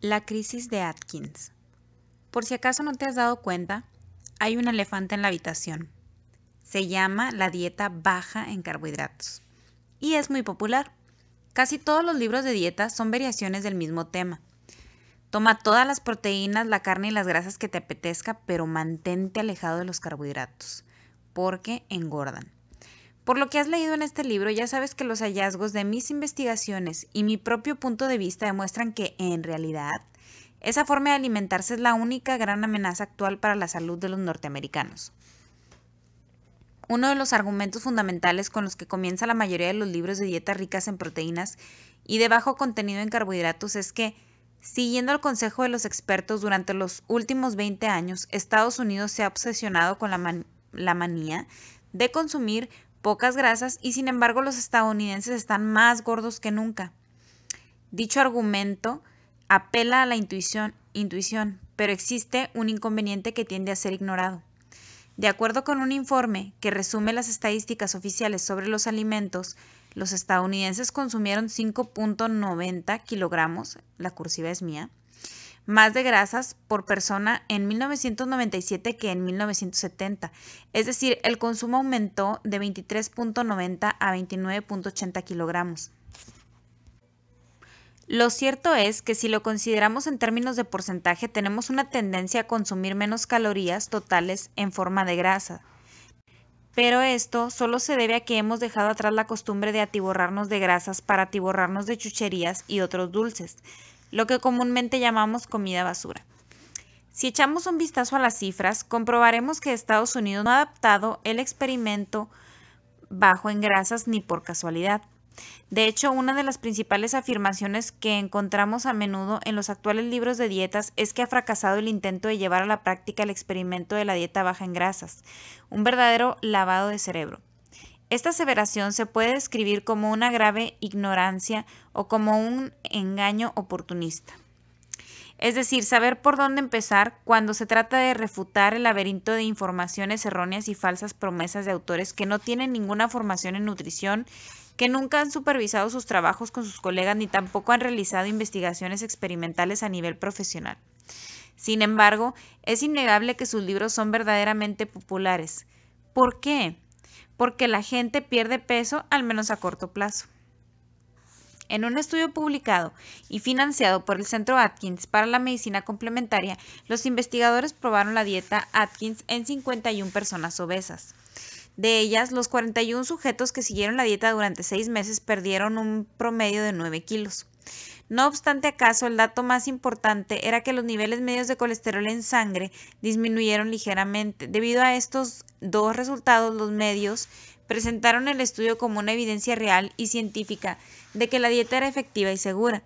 La crisis de Atkins. Por si acaso no te has dado cuenta, hay un elefante en la habitación. Se llama la dieta baja en carbohidratos. Y es muy popular. Casi todos los libros de dieta son variaciones del mismo tema. Toma todas las proteínas, la carne y las grasas que te apetezca, pero mantente alejado de los carbohidratos, porque engordan. Por lo que has leído en este libro, ya sabes que los hallazgos de mis investigaciones y mi propio punto de vista demuestran que, en realidad, esa forma de alimentarse es la única gran amenaza actual para la salud de los norteamericanos. Uno de los argumentos fundamentales con los que comienza la mayoría de los libros de dietas ricas en proteínas y de bajo contenido en carbohidratos es que, siguiendo el consejo de los expertos durante los últimos 20 años, Estados Unidos se ha obsesionado con la, la manía de consumir pocas grasas y sin embargo los estadounidenses están más gordos que nunca. Dicho argumento apela a la intuición, intuición, pero existe un inconveniente que tiende a ser ignorado. De acuerdo con un informe que resume las estadísticas oficiales sobre los alimentos, los estadounidenses consumieron 5.90 kilogramos, la cursiva es mía, más de grasas por persona en 1997 que en 1970. Es decir, el consumo aumentó de 23.90 a 29.80 kilogramos. Lo cierto es que si lo consideramos en términos de porcentaje, tenemos una tendencia a consumir menos calorías totales en forma de grasa. Pero esto solo se debe a que hemos dejado atrás la costumbre de atiborrarnos de grasas para atiborrarnos de chucherías y otros dulces lo que comúnmente llamamos comida basura. Si echamos un vistazo a las cifras, comprobaremos que Estados Unidos no ha adaptado el experimento bajo en grasas ni por casualidad. De hecho, una de las principales afirmaciones que encontramos a menudo en los actuales libros de dietas es que ha fracasado el intento de llevar a la práctica el experimento de la dieta baja en grasas, un verdadero lavado de cerebro. Esta aseveración se puede describir como una grave ignorancia o como un engaño oportunista. Es decir, saber por dónde empezar cuando se trata de refutar el laberinto de informaciones erróneas y falsas promesas de autores que no tienen ninguna formación en nutrición, que nunca han supervisado sus trabajos con sus colegas ni tampoco han realizado investigaciones experimentales a nivel profesional. Sin embargo, es innegable que sus libros son verdaderamente populares. ¿Por qué? porque la gente pierde peso al menos a corto plazo. En un estudio publicado y financiado por el Centro Atkins para la Medicina Complementaria, los investigadores probaron la dieta Atkins en 51 personas obesas. De ellas, los 41 sujetos que siguieron la dieta durante 6 meses perdieron un promedio de 9 kilos. No obstante acaso, el dato más importante era que los niveles medios de colesterol en sangre disminuyeron ligeramente. Debido a estos dos resultados, los medios presentaron el estudio como una evidencia real y científica de que la dieta era efectiva y segura.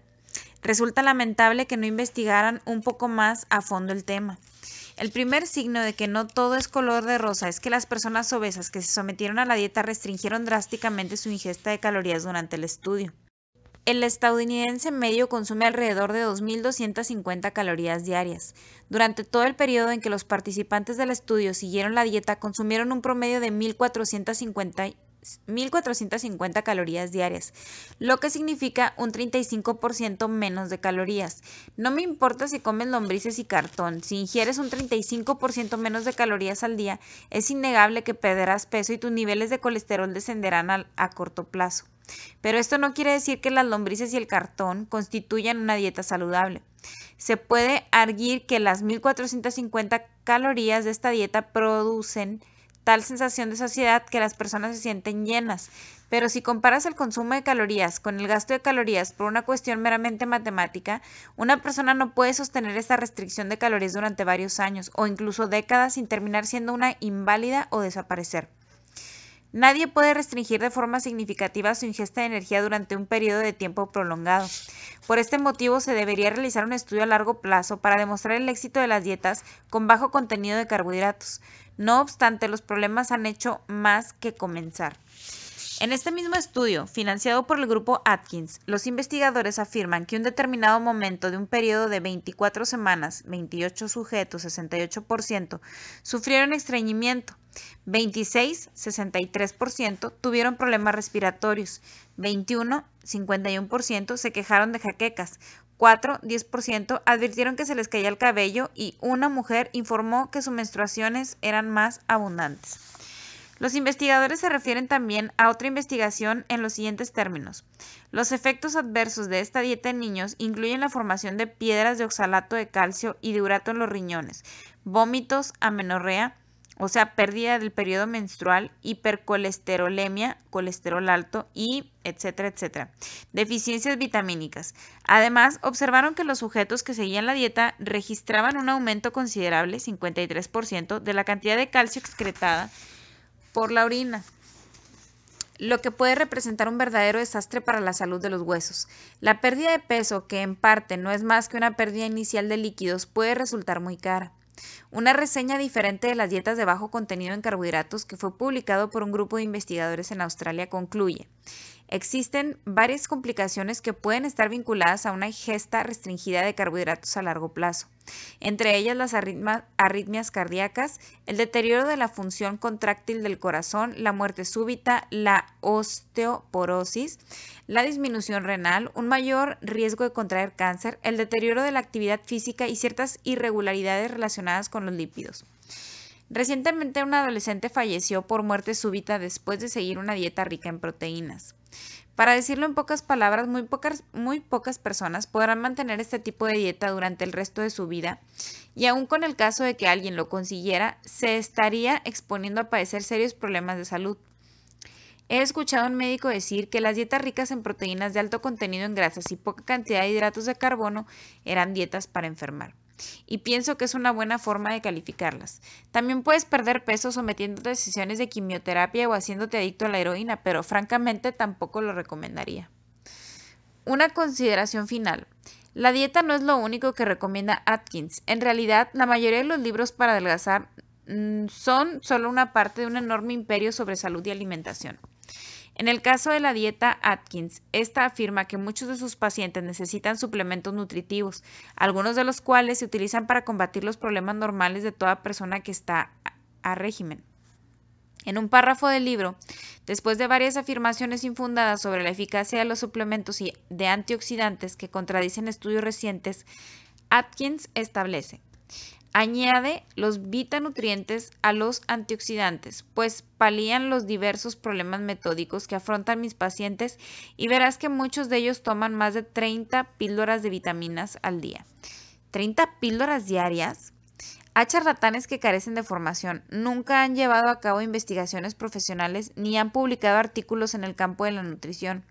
Resulta lamentable que no investigaran un poco más a fondo el tema. El primer signo de que no todo es color de rosa es que las personas obesas que se sometieron a la dieta restringieron drásticamente su ingesta de calorías durante el estudio. El estadounidense medio consume alrededor de 2.250 calorías diarias. Durante todo el periodo en que los participantes del estudio siguieron la dieta, consumieron un promedio de 1.450 1.450 calorías diarias, lo que significa un 35% menos de calorías. No me importa si comes lombrices y cartón, si ingieres un 35% menos de calorías al día, es innegable que perderás peso y tus niveles de colesterol descenderán a corto plazo. Pero esto no quiere decir que las lombrices y el cartón constituyan una dieta saludable. Se puede arguir que las 1450 calorías de esta dieta producen tal sensación de saciedad que las personas se sienten llenas. Pero si comparas el consumo de calorías con el gasto de calorías por una cuestión meramente matemática, una persona no puede sostener esta restricción de calorías durante varios años o incluso décadas sin terminar siendo una inválida o desaparecer. Nadie puede restringir de forma significativa su ingesta de energía durante un periodo de tiempo prolongado. Por este motivo, se debería realizar un estudio a largo plazo para demostrar el éxito de las dietas con bajo contenido de carbohidratos. No obstante, los problemas han hecho más que comenzar. En este mismo estudio, financiado por el grupo Atkins, los investigadores afirman que un determinado momento de un periodo de 24 semanas, 28 sujetos, 68%, sufrieron estreñimiento, 26, 63% tuvieron problemas respiratorios, 21, 51% se quejaron de jaquecas, 4, 10% advirtieron que se les caía el cabello y una mujer informó que sus menstruaciones eran más abundantes. Los investigadores se refieren también a otra investigación en los siguientes términos. Los efectos adversos de esta dieta en niños incluyen la formación de piedras de oxalato de calcio y de urato en los riñones, vómitos, amenorrea, o sea, pérdida del periodo menstrual, hipercolesterolemia, colesterol alto y etcétera, etcétera. Deficiencias vitamínicas. Además, observaron que los sujetos que seguían la dieta registraban un aumento considerable, 53%, de la cantidad de calcio excretada por la orina lo que puede representar un verdadero desastre para la salud de los huesos. La pérdida de peso, que en parte no es más que una pérdida inicial de líquidos, puede resultar muy cara. Una reseña diferente de las dietas de bajo contenido en carbohidratos que fue publicado por un grupo de investigadores en Australia concluye, Existen varias complicaciones que pueden estar vinculadas a una ingesta restringida de carbohidratos a largo plazo, entre ellas las arritmias cardíacas, el deterioro de la función contráctil del corazón, la muerte súbita, la osteoporosis, la disminución renal, un mayor riesgo de contraer cáncer, el deterioro de la actividad física y ciertas irregularidades relacionadas con los lípidos. Recientemente un adolescente falleció por muerte súbita después de seguir una dieta rica en proteínas. Para decirlo en pocas palabras, muy pocas, muy pocas personas podrán mantener este tipo de dieta durante el resto de su vida y aun con el caso de que alguien lo consiguiera, se estaría exponiendo a padecer serios problemas de salud. He escuchado a un médico decir que las dietas ricas en proteínas de alto contenido en grasas y poca cantidad de hidratos de carbono eran dietas para enfermar y pienso que es una buena forma de calificarlas. También puedes perder peso sometiéndote a sesiones de quimioterapia o haciéndote adicto a la heroína, pero francamente tampoco lo recomendaría. Una consideración final. La dieta no es lo único que recomienda Atkins. En realidad, la mayoría de los libros para adelgazar mm, son solo una parte de un enorme imperio sobre salud y alimentación. En el caso de la dieta Atkins, esta afirma que muchos de sus pacientes necesitan suplementos nutritivos, algunos de los cuales se utilizan para combatir los problemas normales de toda persona que está a régimen. En un párrafo del libro, después de varias afirmaciones infundadas sobre la eficacia de los suplementos y de antioxidantes que contradicen estudios recientes, Atkins establece Añade los vitanutrientes a los antioxidantes, pues palían los diversos problemas metódicos que afrontan mis pacientes y verás que muchos de ellos toman más de 30 píldoras de vitaminas al día. 30 píldoras diarias. a charlatanes que carecen de formación, nunca han llevado a cabo investigaciones profesionales ni han publicado artículos en el campo de la nutrición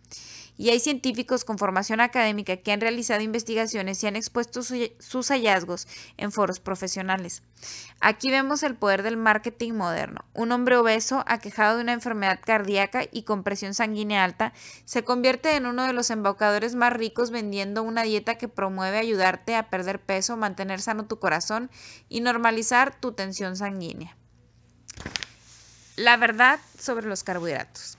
y hay científicos con formación académica que han realizado investigaciones y han expuesto sus hallazgos en foros profesionales. Aquí vemos el poder del marketing moderno. Un hombre obeso, aquejado de una enfermedad cardíaca y con presión sanguínea alta, se convierte en uno de los embaucadores más ricos vendiendo una dieta que promueve ayudarte a perder peso, mantener sano tu corazón y normalizar tu tensión sanguínea. La verdad sobre los carbohidratos.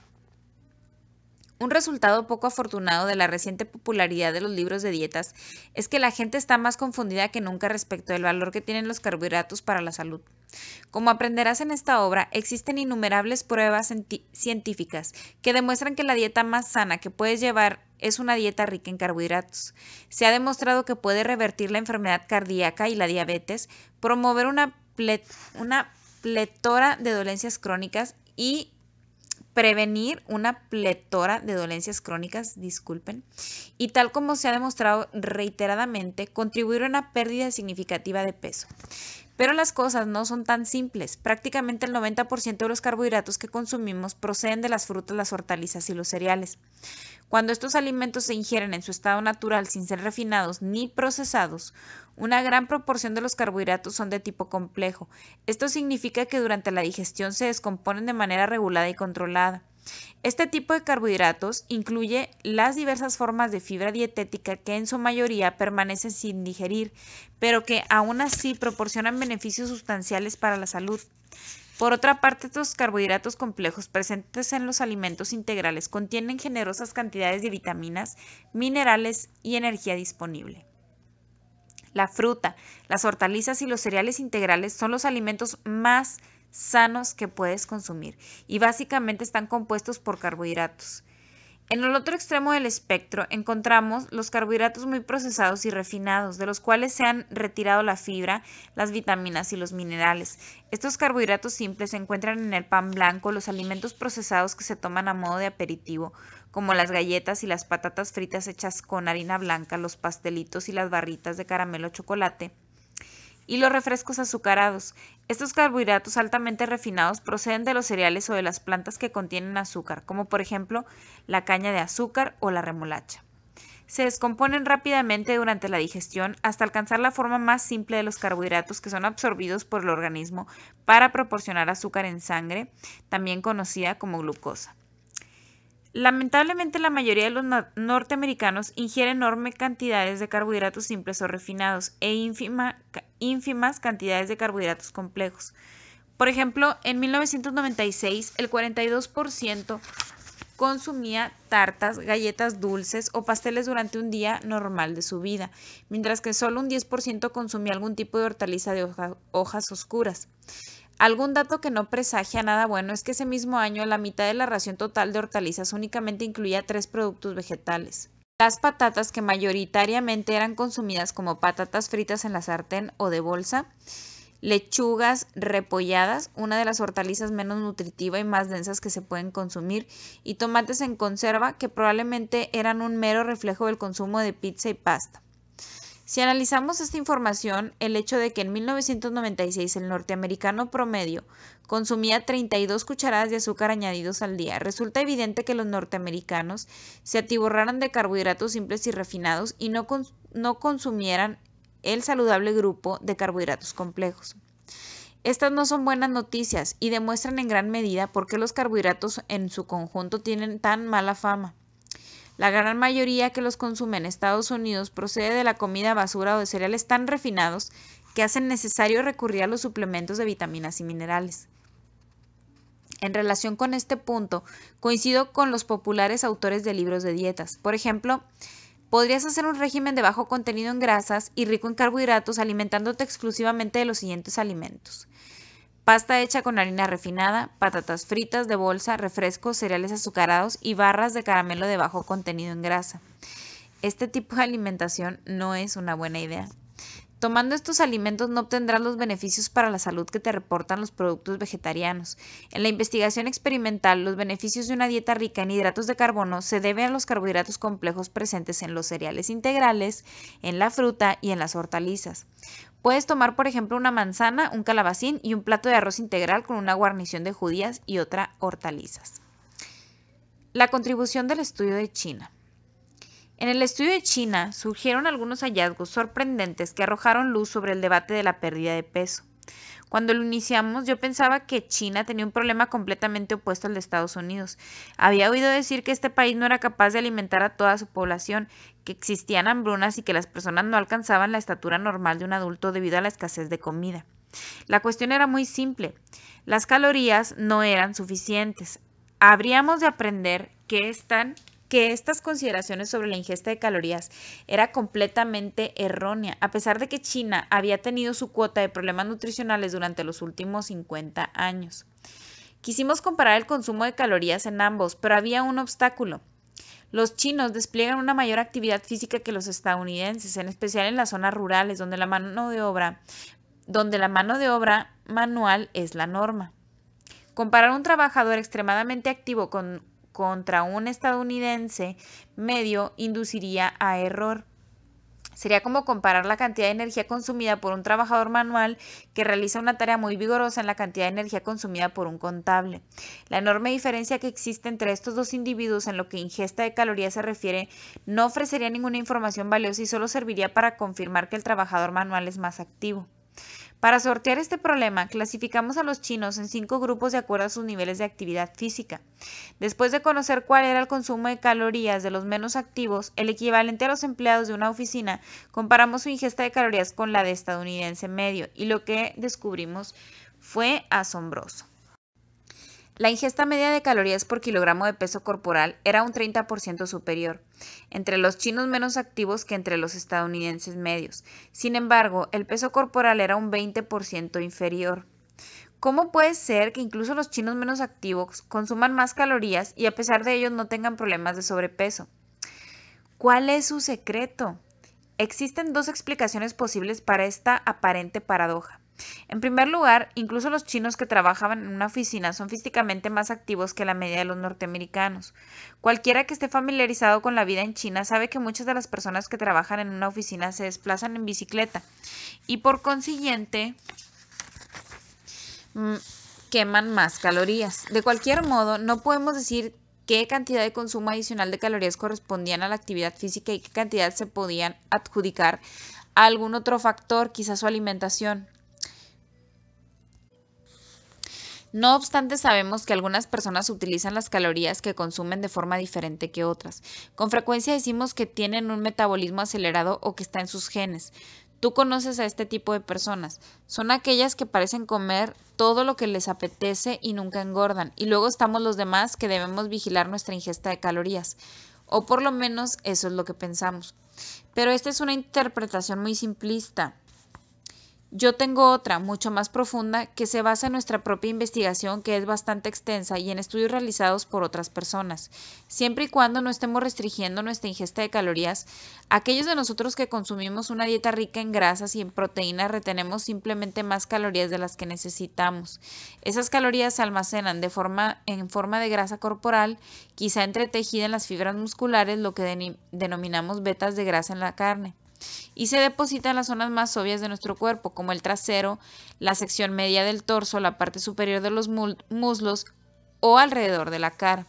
Un resultado poco afortunado de la reciente popularidad de los libros de dietas es que la gente está más confundida que nunca respecto del valor que tienen los carbohidratos para la salud. Como aprenderás en esta obra, existen innumerables pruebas científicas que demuestran que la dieta más sana que puedes llevar es una dieta rica en carbohidratos. Se ha demostrado que puede revertir la enfermedad cardíaca y la diabetes, promover una, una pletora de dolencias crónicas y prevenir una pletora de dolencias crónicas, disculpen, y tal como se ha demostrado reiteradamente, contribuir a una pérdida significativa de peso. Pero las cosas no son tan simples. Prácticamente el 90% de los carbohidratos que consumimos proceden de las frutas, las hortalizas y los cereales. Cuando estos alimentos se ingieren en su estado natural sin ser refinados ni procesados, una gran proporción de los carbohidratos son de tipo complejo. Esto significa que durante la digestión se descomponen de manera regulada y controlada. Este tipo de carbohidratos incluye las diversas formas de fibra dietética que en su mayoría permanecen sin digerir, pero que aún así proporcionan beneficios sustanciales para la salud. Por otra parte, estos carbohidratos complejos presentes en los alimentos integrales contienen generosas cantidades de vitaminas, minerales y energía disponible. La fruta, las hortalizas y los cereales integrales son los alimentos más sanos que puedes consumir y básicamente están compuestos por carbohidratos. En el otro extremo del espectro encontramos los carbohidratos muy procesados y refinados, de los cuales se han retirado la fibra, las vitaminas y los minerales. Estos carbohidratos simples se encuentran en el pan blanco, los alimentos procesados que se toman a modo de aperitivo, como las galletas y las patatas fritas hechas con harina blanca, los pastelitos y las barritas de caramelo chocolate y los refrescos azucarados. Estos carbohidratos altamente refinados proceden de los cereales o de las plantas que contienen azúcar, como por ejemplo la caña de azúcar o la remolacha. Se descomponen rápidamente durante la digestión hasta alcanzar la forma más simple de los carbohidratos que son absorbidos por el organismo para proporcionar azúcar en sangre, también conocida como glucosa. Lamentablemente la mayoría de los norteamericanos ingiere enormes cantidades de carbohidratos simples o refinados e ínfimas cantidades de carbohidratos complejos. Por ejemplo, en 1996 el 42% consumía tartas, galletas dulces o pasteles durante un día normal de su vida, mientras que solo un 10% consumía algún tipo de hortaliza de hojas oscuras. Algún dato que no presagia nada bueno es que ese mismo año la mitad de la ración total de hortalizas únicamente incluía tres productos vegetales. Las patatas que mayoritariamente eran consumidas como patatas fritas en la sartén o de bolsa, lechugas repolladas, una de las hortalizas menos nutritiva y más densas que se pueden consumir, y tomates en conserva que probablemente eran un mero reflejo del consumo de pizza y pasta. Si analizamos esta información, el hecho de que en 1996 el norteamericano promedio consumía 32 cucharadas de azúcar añadidos al día, resulta evidente que los norteamericanos se atiborraran de carbohidratos simples y refinados y no, no consumieran el saludable grupo de carbohidratos complejos. Estas no son buenas noticias y demuestran en gran medida por qué los carbohidratos en su conjunto tienen tan mala fama. La gran mayoría que los consume en Estados Unidos procede de la comida basura o de cereales tan refinados que hacen necesario recurrir a los suplementos de vitaminas y minerales. En relación con este punto, coincido con los populares autores de libros de dietas. Por ejemplo, podrías hacer un régimen de bajo contenido en grasas y rico en carbohidratos alimentándote exclusivamente de los siguientes alimentos pasta hecha con harina refinada, patatas fritas de bolsa, refrescos, cereales azucarados y barras de caramelo de bajo contenido en grasa. Este tipo de alimentación no es una buena idea. Tomando estos alimentos no obtendrás los beneficios para la salud que te reportan los productos vegetarianos. En la investigación experimental, los beneficios de una dieta rica en hidratos de carbono se deben a los carbohidratos complejos presentes en los cereales integrales, en la fruta y en las hortalizas. Puedes tomar, por ejemplo, una manzana, un calabacín y un plato de arroz integral con una guarnición de judías y otra hortalizas. La contribución del estudio de China. En el estudio de China surgieron algunos hallazgos sorprendentes que arrojaron luz sobre el debate de la pérdida de peso. Cuando lo iniciamos yo pensaba que China tenía un problema completamente opuesto al de Estados Unidos. Había oído decir que este país no era capaz de alimentar a toda su población, que existían hambrunas y que las personas no alcanzaban la estatura normal de un adulto debido a la escasez de comida. La cuestión era muy simple. Las calorías no eran suficientes. Habríamos de aprender que están que estas consideraciones sobre la ingesta de calorías era completamente errónea, a pesar de que China había tenido su cuota de problemas nutricionales durante los últimos 50 años. Quisimos comparar el consumo de calorías en ambos, pero había un obstáculo. Los chinos despliegan una mayor actividad física que los estadounidenses, en especial en las zonas rurales, donde la mano de obra, donde la mano de obra manual es la norma. Comparar un trabajador extremadamente activo con contra un estadounidense medio induciría a error. Sería como comparar la cantidad de energía consumida por un trabajador manual que realiza una tarea muy vigorosa en la cantidad de energía consumida por un contable. La enorme diferencia que existe entre estos dos individuos en lo que ingesta de calorías se refiere no ofrecería ninguna información valiosa y solo serviría para confirmar que el trabajador manual es más activo. Para sortear este problema, clasificamos a los chinos en cinco grupos de acuerdo a sus niveles de actividad física. Después de conocer cuál era el consumo de calorías de los menos activos, el equivalente a los empleados de una oficina, comparamos su ingesta de calorías con la de estadounidense medio y lo que descubrimos fue asombroso. La ingesta media de calorías por kilogramo de peso corporal era un 30% superior entre los chinos menos activos que entre los estadounidenses medios. Sin embargo, el peso corporal era un 20% inferior. ¿Cómo puede ser que incluso los chinos menos activos consuman más calorías y a pesar de ello no tengan problemas de sobrepeso? ¿Cuál es su secreto? Existen dos explicaciones posibles para esta aparente paradoja. En primer lugar, incluso los chinos que trabajaban en una oficina son físicamente más activos que la media de los norteamericanos. Cualquiera que esté familiarizado con la vida en China sabe que muchas de las personas que trabajan en una oficina se desplazan en bicicleta y por consiguiente mm, queman más calorías. De cualquier modo, no podemos decir qué cantidad de consumo adicional de calorías correspondían a la actividad física y qué cantidad se podían adjudicar a algún otro factor, quizás su alimentación. No obstante, sabemos que algunas personas utilizan las calorías que consumen de forma diferente que otras. Con frecuencia decimos que tienen un metabolismo acelerado o que está en sus genes. Tú conoces a este tipo de personas. Son aquellas que parecen comer todo lo que les apetece y nunca engordan. Y luego estamos los demás que debemos vigilar nuestra ingesta de calorías. O por lo menos eso es lo que pensamos. Pero esta es una interpretación muy simplista. Yo tengo otra, mucho más profunda, que se basa en nuestra propia investigación, que es bastante extensa, y en estudios realizados por otras personas, siempre y cuando no estemos restringiendo nuestra ingesta de calorías. Aquellos de nosotros que consumimos una dieta rica en grasas y en proteínas retenemos simplemente más calorías de las que necesitamos. Esas calorías se almacenan de forma, en forma de grasa corporal, quizá entretejida en las fibras musculares, lo que denominamos vetas de grasa en la carne y se deposita en las zonas más obvias de nuestro cuerpo, como el trasero, la sección media del torso, la parte superior de los muslos o alrededor de la cara.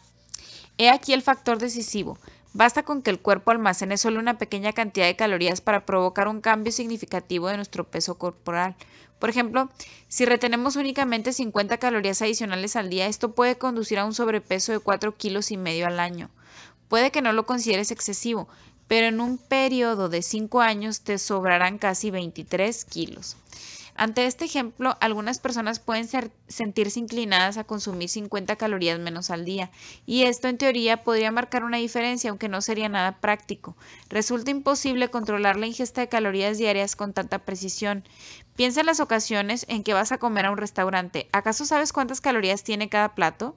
He aquí el factor decisivo. Basta con que el cuerpo almacene solo una pequeña cantidad de calorías para provocar un cambio significativo de nuestro peso corporal. Por ejemplo, si retenemos únicamente 50 calorías adicionales al día, esto puede conducir a un sobrepeso de 4 kilos y medio al año. Puede que no lo consideres excesivo, pero en un periodo de 5 años te sobrarán casi 23 kilos. Ante este ejemplo, algunas personas pueden sentirse inclinadas a consumir 50 calorías menos al día, y esto en teoría podría marcar una diferencia, aunque no sería nada práctico. Resulta imposible controlar la ingesta de calorías diarias con tanta precisión. Piensa en las ocasiones en que vas a comer a un restaurante. ¿Acaso sabes cuántas calorías tiene cada plato?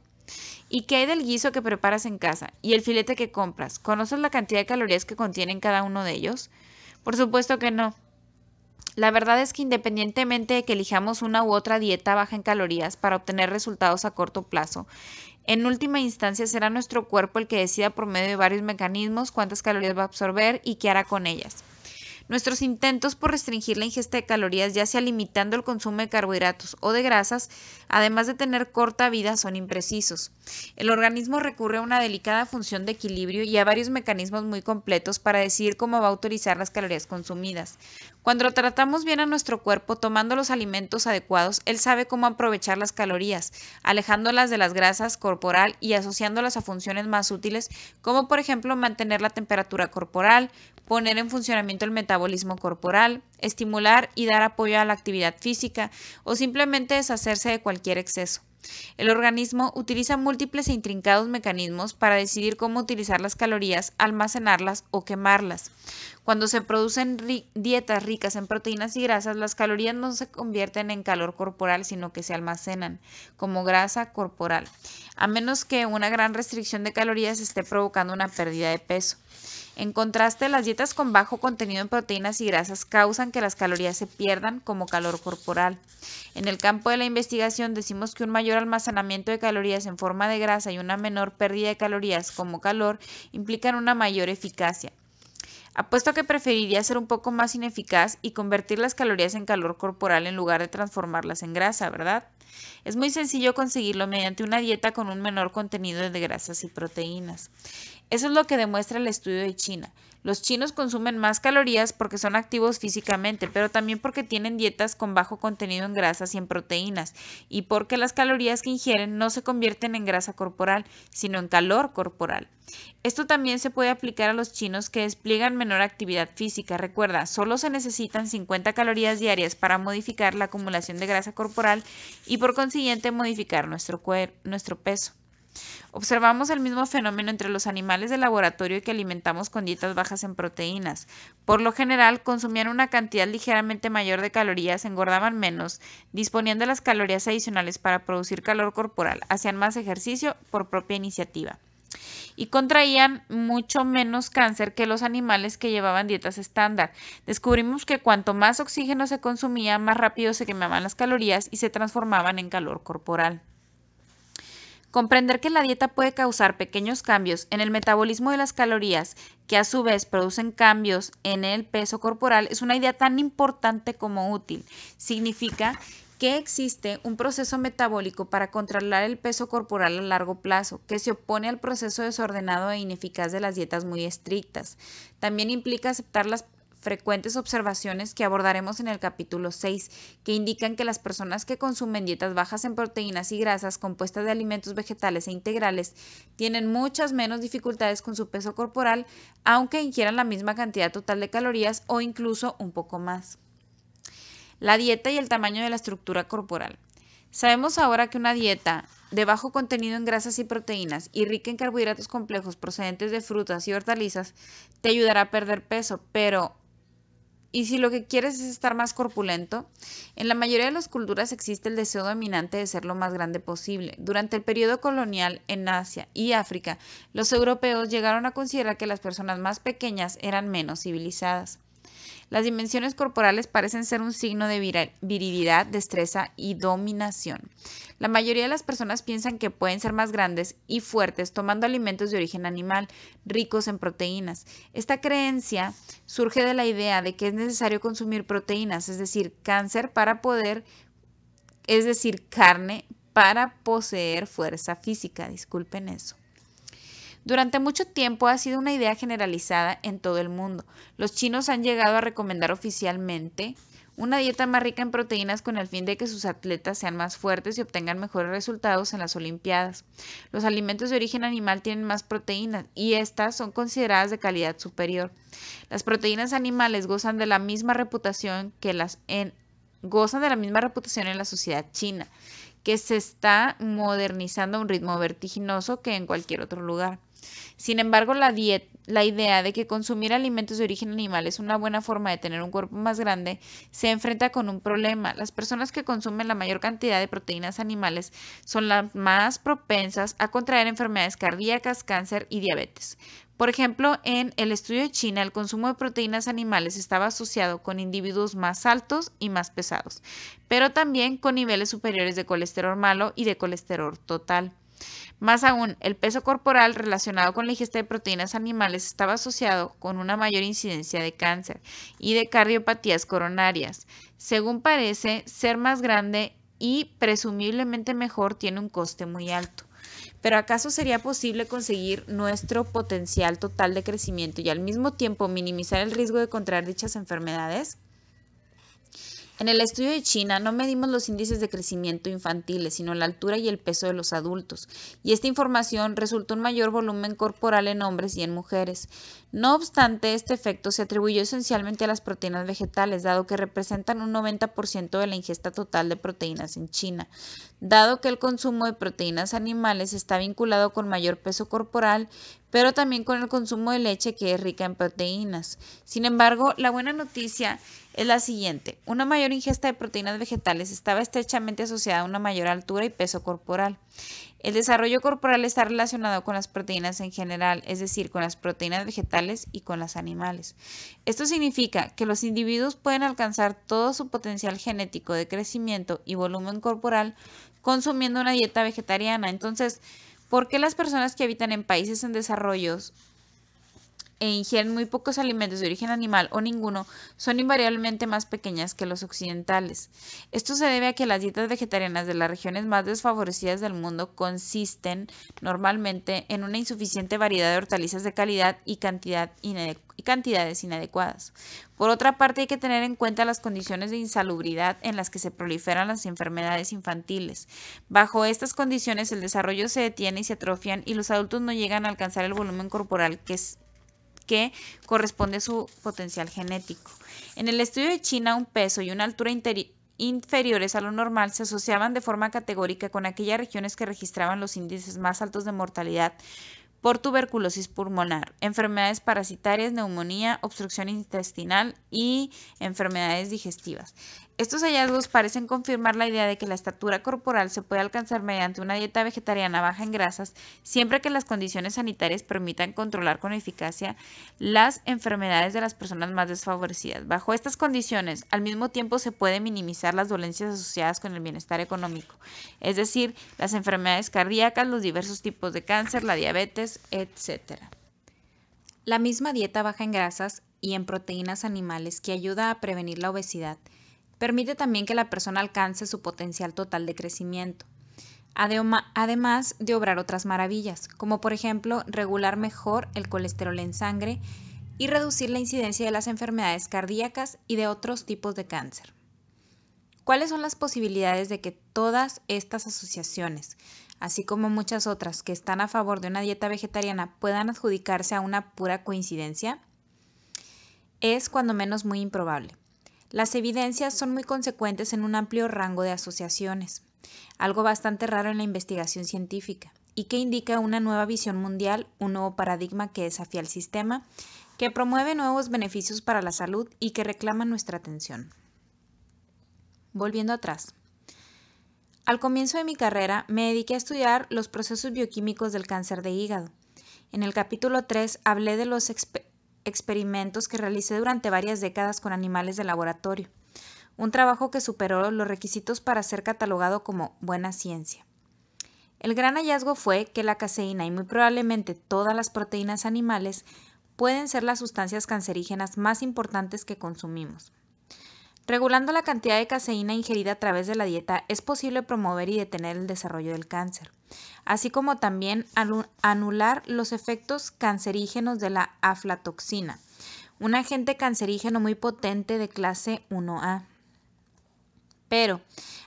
¿Y qué hay del guiso que preparas en casa y el filete que compras? ¿Conoces la cantidad de calorías que contienen cada uno de ellos? Por supuesto que no. La verdad es que independientemente de que elijamos una u otra dieta baja en calorías para obtener resultados a corto plazo, en última instancia será nuestro cuerpo el que decida por medio de varios mecanismos cuántas calorías va a absorber y qué hará con ellas. Nuestros intentos por restringir la ingesta de calorías, ya sea limitando el consumo de carbohidratos o de grasas, además de tener corta vida, son imprecisos. El organismo recurre a una delicada función de equilibrio y a varios mecanismos muy completos para decidir cómo va a autorizar las calorías consumidas. Cuando tratamos bien a nuestro cuerpo tomando los alimentos adecuados, él sabe cómo aprovechar las calorías, alejándolas de las grasas corporal y asociándolas a funciones más útiles, como por ejemplo mantener la temperatura corporal, poner en funcionamiento el metabolismo corporal, estimular y dar apoyo a la actividad física o simplemente deshacerse de cualquier exceso. El organismo utiliza múltiples e intrincados mecanismos para decidir cómo utilizar las calorías, almacenarlas o quemarlas. Cuando se producen dietas ricas en proteínas y grasas, las calorías no se convierten en calor corporal, sino que se almacenan como grasa corporal, a menos que una gran restricción de calorías esté provocando una pérdida de peso. En contraste, las dietas con bajo contenido en proteínas y grasas causan que las calorías se pierdan como calor corporal. En el campo de la investigación decimos que un mayor almacenamiento de calorías en forma de grasa y una menor pérdida de calorías como calor implican una mayor eficacia. Apuesto a que preferiría ser un poco más ineficaz y convertir las calorías en calor corporal en lugar de transformarlas en grasa, ¿verdad? Es muy sencillo conseguirlo mediante una dieta con un menor contenido de grasas y proteínas. Eso es lo que demuestra el estudio de China. Los chinos consumen más calorías porque son activos físicamente, pero también porque tienen dietas con bajo contenido en grasas y en proteínas, y porque las calorías que ingieren no se convierten en grasa corporal, sino en calor corporal. Esto también se puede aplicar a los chinos que despliegan menor actividad física. Recuerda, solo se necesitan 50 calorías diarias para modificar la acumulación de grasa corporal y por consiguiente modificar nuestro, nuestro peso. Observamos el mismo fenómeno entre los animales de laboratorio que alimentamos con dietas bajas en proteínas. Por lo general, consumían una cantidad ligeramente mayor de calorías, engordaban menos, disponían de las calorías adicionales para producir calor corporal, hacían más ejercicio por propia iniciativa y contraían mucho menos cáncer que los animales que llevaban dietas estándar. Descubrimos que cuanto más oxígeno se consumía, más rápido se quemaban las calorías y se transformaban en calor corporal. Comprender que la dieta puede causar pequeños cambios en el metabolismo de las calorías, que a su vez producen cambios en el peso corporal, es una idea tan importante como útil. Significa que existe un proceso metabólico para controlar el peso corporal a largo plazo, que se opone al proceso desordenado e ineficaz de las dietas muy estrictas. También implica aceptar las frecuentes observaciones que abordaremos en el capítulo 6, que indican que las personas que consumen dietas bajas en proteínas y grasas compuestas de alimentos vegetales e integrales tienen muchas menos dificultades con su peso corporal, aunque ingieran la misma cantidad total de calorías o incluso un poco más. La dieta y el tamaño de la estructura corporal. Sabemos ahora que una dieta de bajo contenido en grasas y proteínas y rica en carbohidratos complejos procedentes de frutas y hortalizas te ayudará a perder peso, pero y si lo que quieres es estar más corpulento, en la mayoría de las culturas existe el deseo dominante de ser lo más grande posible. Durante el periodo colonial en Asia y África, los europeos llegaron a considerar que las personas más pequeñas eran menos civilizadas. Las dimensiones corporales parecen ser un signo de virilidad, destreza y dominación. La mayoría de las personas piensan que pueden ser más grandes y fuertes tomando alimentos de origen animal, ricos en proteínas. Esta creencia surge de la idea de que es necesario consumir proteínas, es decir, cáncer para poder, es decir, carne para poseer fuerza física. Disculpen eso. Durante mucho tiempo ha sido una idea generalizada en todo el mundo. Los chinos han llegado a recomendar oficialmente una dieta más rica en proteínas con el fin de que sus atletas sean más fuertes y obtengan mejores resultados en las Olimpiadas. Los alimentos de origen animal tienen más proteínas y estas son consideradas de calidad superior. Las proteínas animales gozan de la misma reputación que las en gozan de la misma reputación en la sociedad china, que se está modernizando a un ritmo vertiginoso que en cualquier otro lugar. Sin embargo, la, la idea de que consumir alimentos de origen animal es una buena forma de tener un cuerpo más grande se enfrenta con un problema. Las personas que consumen la mayor cantidad de proteínas animales son las más propensas a contraer enfermedades cardíacas, cáncer y diabetes. Por ejemplo, en el estudio de China, el consumo de proteínas animales estaba asociado con individuos más altos y más pesados, pero también con niveles superiores de colesterol malo y de colesterol total. Más aún, el peso corporal relacionado con la ingesta de proteínas animales estaba asociado con una mayor incidencia de cáncer y de cardiopatías coronarias. Según parece, ser más grande y presumiblemente mejor tiene un coste muy alto. Pero ¿acaso sería posible conseguir nuestro potencial total de crecimiento y al mismo tiempo minimizar el riesgo de contraer dichas enfermedades? En el estudio de China no medimos los índices de crecimiento infantiles, sino la altura y el peso de los adultos, y esta información resultó un mayor volumen corporal en hombres y en mujeres. No obstante, este efecto se atribuyó esencialmente a las proteínas vegetales, dado que representan un 90% de la ingesta total de proteínas en China. Dado que el consumo de proteínas animales está vinculado con mayor peso corporal, pero también con el consumo de leche que es rica en proteínas. Sin embargo, la buena noticia es la siguiente. Una mayor ingesta de proteínas vegetales estaba estrechamente asociada a una mayor altura y peso corporal. El desarrollo corporal está relacionado con las proteínas en general, es decir, con las proteínas vegetales y con las animales. Esto significa que los individuos pueden alcanzar todo su potencial genético de crecimiento y volumen corporal consumiendo una dieta vegetariana. Entonces, ¿Por qué las personas que habitan en países en desarrollo? e ingieren muy pocos alimentos de origen animal o ninguno, son invariablemente más pequeñas que los occidentales. Esto se debe a que las dietas vegetarianas de las regiones más desfavorecidas del mundo consisten normalmente en una insuficiente variedad de hortalizas de calidad y, cantidad cantidades inadecuadas. Por otra parte, hay que tener en cuenta las condiciones de insalubridad en las que se proliferan las enfermedades infantiles. Bajo estas condiciones, el desarrollo se detiene y se atrofian y los adultos no llegan a alcanzar el volumen corporal que es que corresponde a su potencial genético. En el estudio de China, un peso y una altura inferiores a lo normal se asociaban de forma categórica con aquellas regiones que registraban los índices más altos de mortalidad por tuberculosis pulmonar, enfermedades parasitarias, neumonía, obstrucción intestinal y enfermedades digestivas. Estos hallazgos parecen confirmar la idea de que la estatura corporal se puede alcanzar mediante una dieta vegetariana baja en grasas, siempre que las condiciones sanitarias permitan controlar con eficacia las enfermedades de las personas más desfavorecidas. Bajo estas condiciones, al mismo tiempo se puede minimizar las dolencias asociadas con el bienestar económico, es decir, las enfermedades cardíacas, los diversos tipos de cáncer, la diabetes, etc. La misma dieta baja en grasas y en proteínas animales que ayuda a prevenir la obesidad Permite también que la persona alcance su potencial total de crecimiento, además de obrar otras maravillas, como por ejemplo regular mejor el colesterol en sangre y reducir la incidencia de las enfermedades cardíacas y de otros tipos de cáncer. ¿Cuáles son las posibilidades de que todas estas asociaciones, así como muchas otras que están a favor de una dieta vegetariana, puedan adjudicarse a una pura coincidencia? Es cuando menos muy improbable. Las evidencias son muy consecuentes en un amplio rango de asociaciones, algo bastante raro en la investigación científica, y que indica una nueva visión mundial, un nuevo paradigma que desafía el sistema, que promueve nuevos beneficios para la salud y que reclama nuestra atención. Volviendo atrás. Al comienzo de mi carrera me dediqué a estudiar los procesos bioquímicos del cáncer de hígado. En el capítulo 3 hablé de los experimentos que realicé durante varias décadas con animales de laboratorio, un trabajo que superó los requisitos para ser catalogado como buena ciencia. El gran hallazgo fue que la caseína y muy probablemente todas las proteínas animales pueden ser las sustancias cancerígenas más importantes que consumimos. Regulando la cantidad de caseína ingerida a través de la dieta es posible promover y detener el desarrollo del cáncer, así como también anular los efectos cancerígenos de la aflatoxina, un agente cancerígeno muy potente de clase 1A. Pero,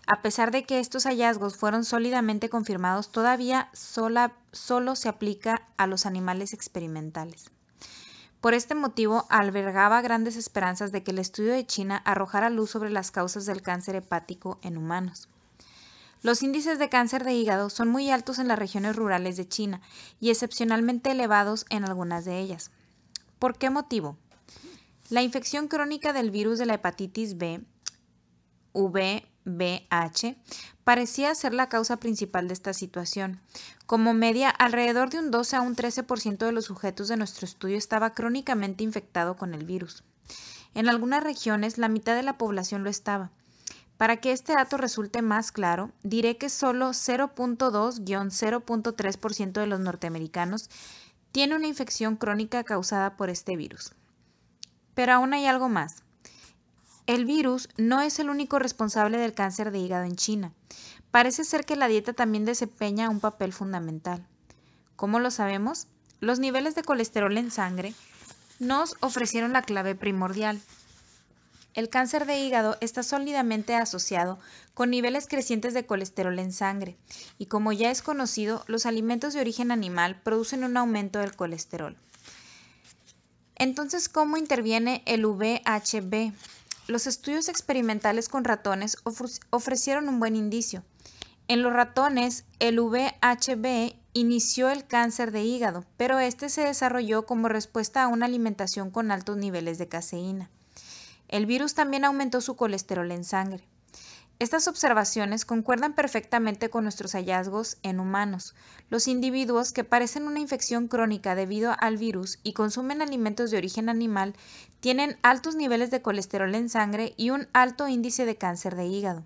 a pesar de que estos hallazgos fueron sólidamente confirmados, todavía solo se aplica a los animales experimentales. Por este motivo, albergaba grandes esperanzas de que el estudio de China arrojara luz sobre las causas del cáncer hepático en humanos. Los índices de cáncer de hígado son muy altos en las regiones rurales de China y excepcionalmente elevados en algunas de ellas. ¿Por qué motivo? La infección crónica del virus de la hepatitis B, V BH, parecía ser la causa principal de esta situación. Como media, alrededor de un 12 a un 13% de los sujetos de nuestro estudio estaba crónicamente infectado con el virus. En algunas regiones, la mitad de la población lo estaba. Para que este dato resulte más claro, diré que solo 0.2-0.3% de los norteamericanos tiene una infección crónica causada por este virus. Pero aún hay algo más. El virus no es el único responsable del cáncer de hígado en China. Parece ser que la dieta también desempeña un papel fundamental. ¿Cómo lo sabemos? Los niveles de colesterol en sangre nos ofrecieron la clave primordial. El cáncer de hígado está sólidamente asociado con niveles crecientes de colesterol en sangre y como ya es conocido, los alimentos de origen animal producen un aumento del colesterol. Entonces, ¿cómo interviene el VHB? los estudios experimentales con ratones ofrecieron un buen indicio. En los ratones, el VHB inició el cáncer de hígado, pero este se desarrolló como respuesta a una alimentación con altos niveles de caseína. El virus también aumentó su colesterol en sangre. Estas observaciones concuerdan perfectamente con nuestros hallazgos en humanos. Los individuos que parecen una infección crónica debido al virus y consumen alimentos de origen animal tienen altos niveles de colesterol en sangre y un alto índice de cáncer de hígado.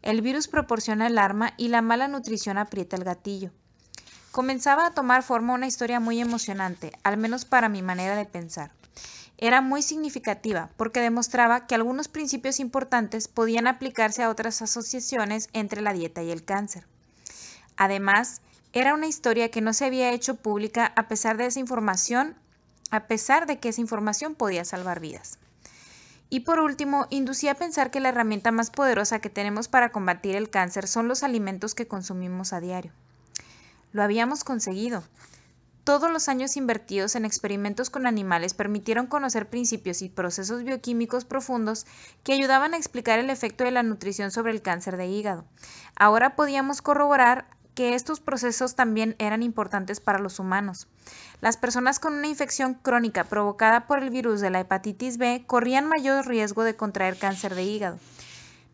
El virus proporciona el arma y la mala nutrición aprieta el gatillo. Comenzaba a tomar forma una historia muy emocionante, al menos para mi manera de pensar era muy significativa porque demostraba que algunos principios importantes podían aplicarse a otras asociaciones entre la dieta y el cáncer. Además, era una historia que no se había hecho pública a pesar de esa información, a pesar de que esa información podía salvar vidas. Y por último, inducía a pensar que la herramienta más poderosa que tenemos para combatir el cáncer son los alimentos que consumimos a diario. Lo habíamos conseguido, todos los años invertidos en experimentos con animales permitieron conocer principios y procesos bioquímicos profundos que ayudaban a explicar el efecto de la nutrición sobre el cáncer de hígado. Ahora podíamos corroborar que estos procesos también eran importantes para los humanos. Las personas con una infección crónica provocada por el virus de la hepatitis B corrían mayor riesgo de contraer cáncer de hígado.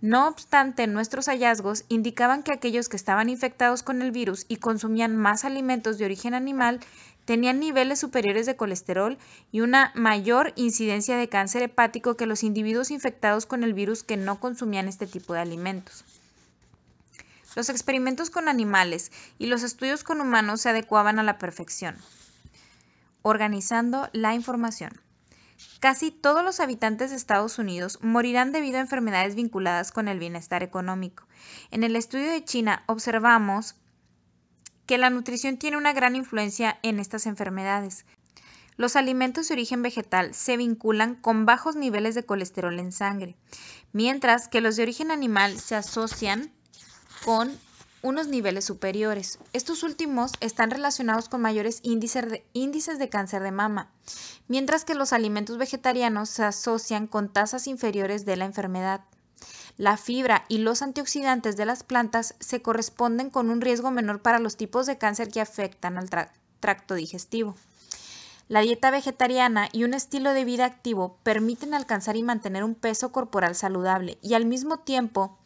No obstante, nuestros hallazgos indicaban que aquellos que estaban infectados con el virus y consumían más alimentos de origen animal tenían niveles superiores de colesterol y una mayor incidencia de cáncer hepático que los individuos infectados con el virus que no consumían este tipo de alimentos. Los experimentos con animales y los estudios con humanos se adecuaban a la perfección, organizando la información. Casi todos los habitantes de Estados Unidos morirán debido a enfermedades vinculadas con el bienestar económico. En el estudio de China observamos que la nutrición tiene una gran influencia en estas enfermedades. Los alimentos de origen vegetal se vinculan con bajos niveles de colesterol en sangre, mientras que los de origen animal se asocian con unos niveles superiores. Estos últimos están relacionados con mayores índices de, cáncer de mama, mientras que los alimentos vegetarianos se asocian con tasas inferiores de la enfermedad. La fibra y los antioxidantes de las plantas se corresponden con un riesgo menor para los tipos de cáncer que afectan al tracto digestivo. La dieta vegetariana y un estilo de vida activo permiten alcanzar y mantener un peso corporal saludable y al mismo tiempo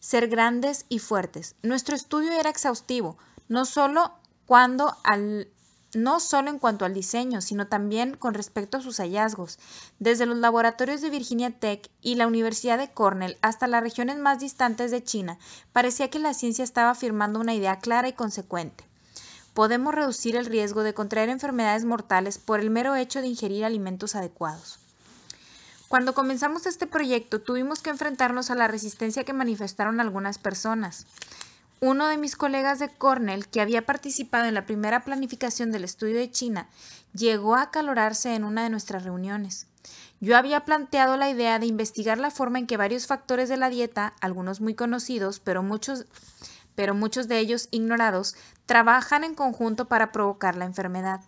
ser grandes y fuertes. Nuestro estudio era exhaustivo, no solo, cuando al, no solo en cuanto al diseño, sino también con respecto a sus hallazgos. Desde los laboratorios de Virginia Tech y la Universidad de Cornell hasta las regiones más distantes de China, parecía que la ciencia estaba firmando una idea clara y consecuente. Podemos reducir el riesgo de contraer enfermedades mortales por el mero hecho de ingerir alimentos adecuados. Cuando comenzamos este proyecto tuvimos que enfrentarnos a la resistencia que manifestaron algunas personas. Uno de mis colegas de Cornell, que había participado en la primera planificación del estudio de China, llegó a acalorarse en una de nuestras reuniones. Yo había planteado la idea de investigar la forma en que varios factores de la dieta, algunos muy conocidos, pero muchos, pero muchos de ellos ignorados, trabajan en conjunto para provocar la enfermedad.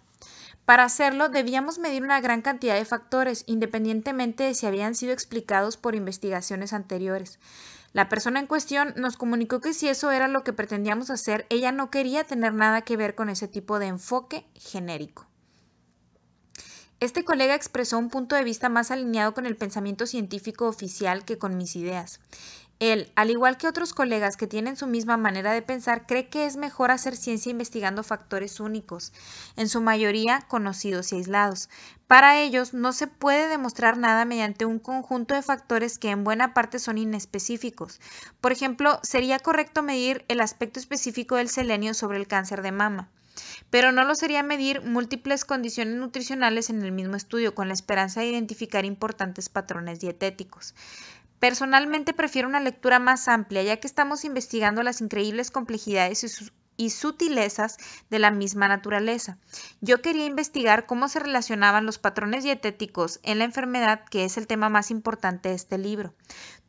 Para hacerlo, debíamos medir una gran cantidad de factores, independientemente de si habían sido explicados por investigaciones anteriores. La persona en cuestión nos comunicó que si eso era lo que pretendíamos hacer, ella no quería tener nada que ver con ese tipo de enfoque genérico. Este colega expresó un punto de vista más alineado con el pensamiento científico oficial que con mis ideas. Él, al igual que otros colegas que tienen su misma manera de pensar, cree que es mejor hacer ciencia investigando factores únicos, en su mayoría conocidos y aislados. Para ellos, no se puede demostrar nada mediante un conjunto de factores que en buena parte son inespecíficos. Por ejemplo, sería correcto medir el aspecto específico del selenio sobre el cáncer de mama pero no lo sería medir múltiples condiciones nutricionales en el mismo estudio con la esperanza de identificar importantes patrones dietéticos. Personalmente prefiero una lectura más amplia, ya que estamos investigando las increíbles complejidades y sutilezas de la misma naturaleza. Yo quería investigar cómo se relacionaban los patrones dietéticos en la enfermedad, que es el tema más importante de este libro.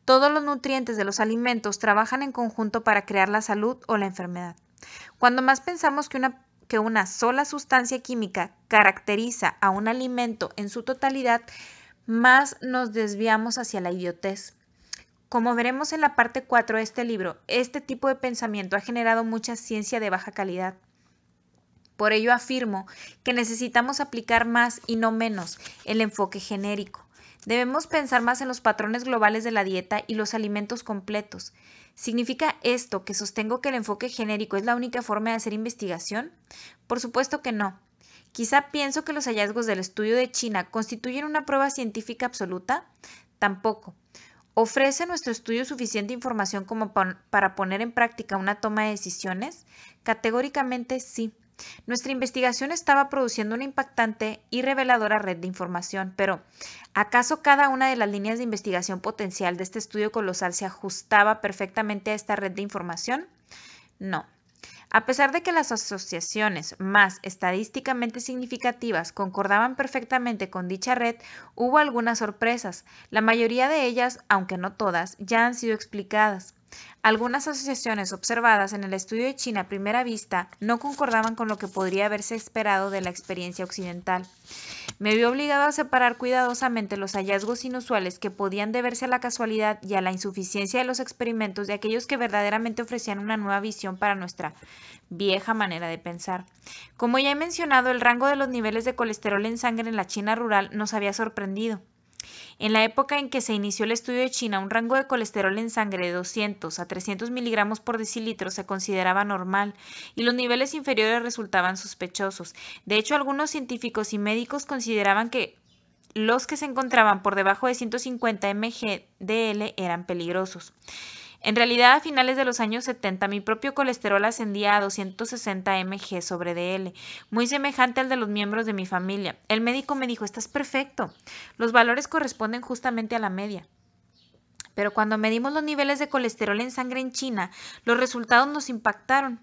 Todos los nutrientes de los alimentos trabajan en conjunto para crear la salud o la enfermedad. Cuando más pensamos que una, que una sola sustancia química caracteriza a un alimento en su totalidad, más nos desviamos hacia la idiotez. Como veremos en la parte 4 de este libro, este tipo de pensamiento ha generado mucha ciencia de baja calidad. Por ello afirmo que necesitamos aplicar más y no menos el enfoque genérico. Debemos pensar más en los patrones globales de la dieta y los alimentos completos. ¿Significa esto que sostengo que el enfoque genérico es la única forma de hacer investigación? Por supuesto que no. Quizá pienso que los hallazgos del estudio de China constituyen una prueba científica absoluta. Tampoco. ¿Ofrece nuestro estudio suficiente información como para poner en práctica una toma de decisiones? Categóricamente sí. Nuestra investigación estaba produciendo una impactante y reveladora red de información, pero ¿acaso cada una de las líneas de investigación potencial de este estudio colosal se ajustaba perfectamente a esta red de información? No. A pesar de que las asociaciones más estadísticamente significativas concordaban perfectamente con dicha red, hubo algunas sorpresas. La mayoría de ellas, aunque no todas, ya han sido explicadas. Algunas asociaciones observadas en el estudio de China a primera vista no concordaban con lo que podría haberse esperado de la experiencia occidental. Me vi obligado a separar cuidadosamente los hallazgos inusuales que podían deberse a la casualidad y a la insuficiencia de los experimentos de aquellos que verdaderamente ofrecían una nueva visión para nuestra vieja manera de pensar. Como ya he mencionado, el rango de los niveles de colesterol en sangre en la China rural nos había sorprendido. En la época en que se inició el estudio de China, un rango de colesterol en sangre de 200 a 300 miligramos por decilitro se consideraba normal y los niveles inferiores resultaban sospechosos. De hecho, algunos científicos y médicos consideraban que los que se encontraban por debajo de 150 mg DL eran peligrosos. En realidad, a finales de los años 70, mi propio colesterol ascendía a 260 mg sobre DL, muy semejante al de los miembros de mi familia. El médico me dijo, estás perfecto. Los valores corresponden justamente a la media. Pero cuando medimos los niveles de colesterol en sangre en China, los resultados nos impactaron.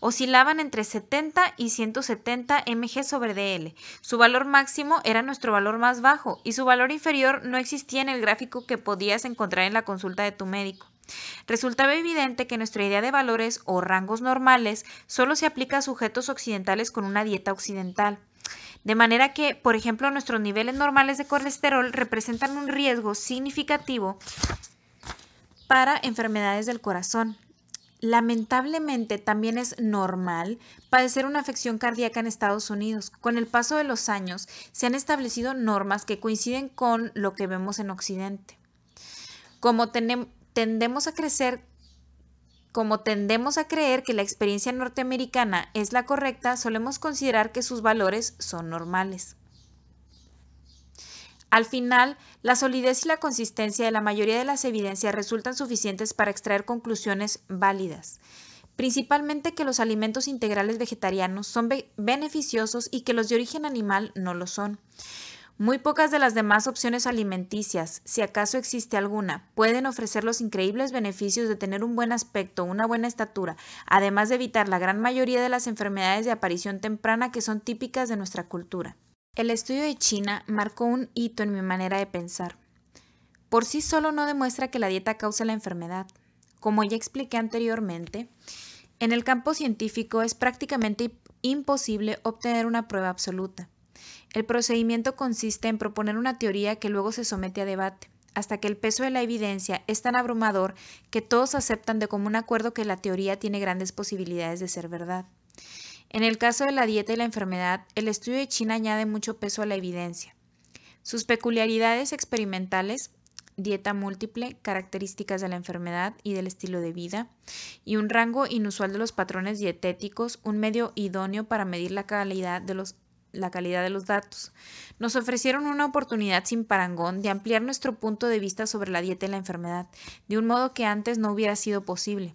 Oscilaban entre 70 y 170 mg sobre DL. Su valor máximo era nuestro valor más bajo y su valor inferior no existía en el gráfico que podías encontrar en la consulta de tu médico. Resultaba evidente que nuestra idea de valores o rangos normales solo se aplica a sujetos occidentales con una dieta occidental. De manera que, por ejemplo, nuestros niveles normales de colesterol representan un riesgo significativo para enfermedades del corazón. Lamentablemente también es normal padecer una afección cardíaca en Estados Unidos. Con el paso de los años se han establecido normas que coinciden con lo que vemos en Occidente. Como tenemos tendemos a crecer como tendemos a creer que la experiencia norteamericana es la correcta, solemos considerar que sus valores son normales. Al final, la solidez y la consistencia de la mayoría de las evidencias resultan suficientes para extraer conclusiones válidas, principalmente que los alimentos integrales vegetarianos son beneficiosos y que los de origen animal no lo son. Muy pocas de las demás opciones alimenticias, si acaso existe alguna, pueden ofrecer los increíbles beneficios de tener un buen aspecto, una buena estatura, además de evitar la gran mayoría de las enfermedades de aparición temprana que son típicas de nuestra cultura. El estudio de China marcó un hito en mi manera de pensar. Por sí solo no demuestra que la dieta causa la enfermedad. Como ya expliqué anteriormente, en el campo científico es prácticamente imposible obtener una prueba absoluta. El procedimiento consiste en proponer una teoría que luego se somete a debate, hasta que el peso de la evidencia es tan abrumador que todos aceptan de común acuerdo que la teoría tiene grandes posibilidades de ser verdad. En el caso de la dieta y la enfermedad, el estudio de China añade mucho peso a la evidencia. Sus peculiaridades experimentales, dieta múltiple, características de la enfermedad y del estilo de vida, y un rango inusual de los patrones dietéticos, un medio idóneo para medir la calidad de los la calidad de los datos. Nos ofrecieron una oportunidad sin parangón de ampliar nuestro punto de vista sobre la dieta y la enfermedad, de un modo que antes no hubiera sido posible.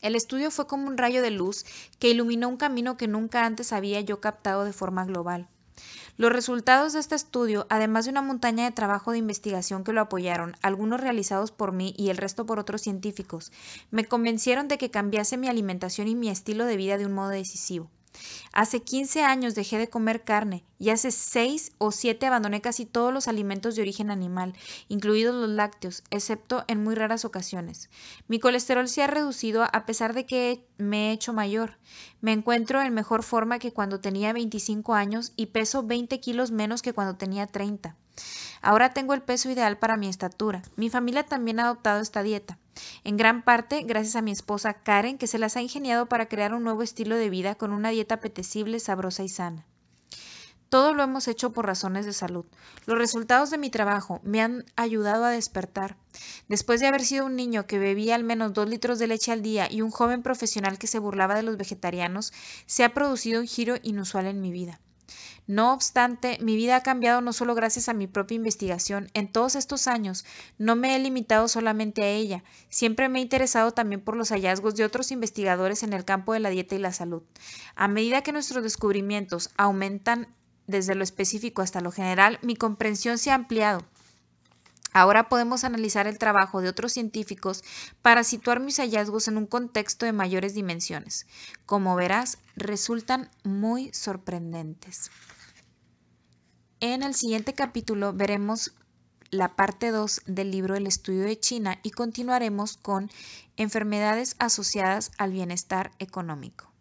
El estudio fue como un rayo de luz que iluminó un camino que nunca antes había yo captado de forma global. Los resultados de este estudio, además de una montaña de trabajo de investigación que lo apoyaron, algunos realizados por mí y el resto por otros científicos, me convencieron de que cambiase mi alimentación y mi estilo de vida de un modo decisivo. Hace 15 años dejé de comer carne y hace seis o siete abandoné casi todos los alimentos de origen animal, incluidos los lácteos, excepto en muy raras ocasiones. Mi colesterol se ha reducido a pesar de que me he hecho mayor. Me encuentro en mejor forma que cuando tenía 25 años y peso 20 kilos menos que cuando tenía 30. Ahora tengo el peso ideal para mi estatura. Mi familia también ha adoptado esta dieta. En gran parte gracias a mi esposa Karen, que se las ha ingeniado para crear un nuevo estilo de vida con una dieta apetecible, sabrosa y sana. Todo lo hemos hecho por razones de salud. Los resultados de mi trabajo me han ayudado a despertar. Después de haber sido un niño que bebía al menos dos litros de leche al día y un joven profesional que se burlaba de los vegetarianos, se ha producido un giro inusual en mi vida. No obstante, mi vida ha cambiado no solo gracias a mi propia investigación, en todos estos años no me he limitado solamente a ella, siempre me he interesado también por los hallazgos de otros investigadores en el campo de la dieta y la salud. A medida que nuestros descubrimientos aumentan desde lo específico hasta lo general, mi comprensión se ha ampliado. Ahora podemos analizar el trabajo de otros científicos para situar mis hallazgos en un contexto de mayores dimensiones. Como verás, resultan muy sorprendentes. En el siguiente capítulo veremos la parte 2 del libro El estudio de China y continuaremos con enfermedades asociadas al bienestar económico.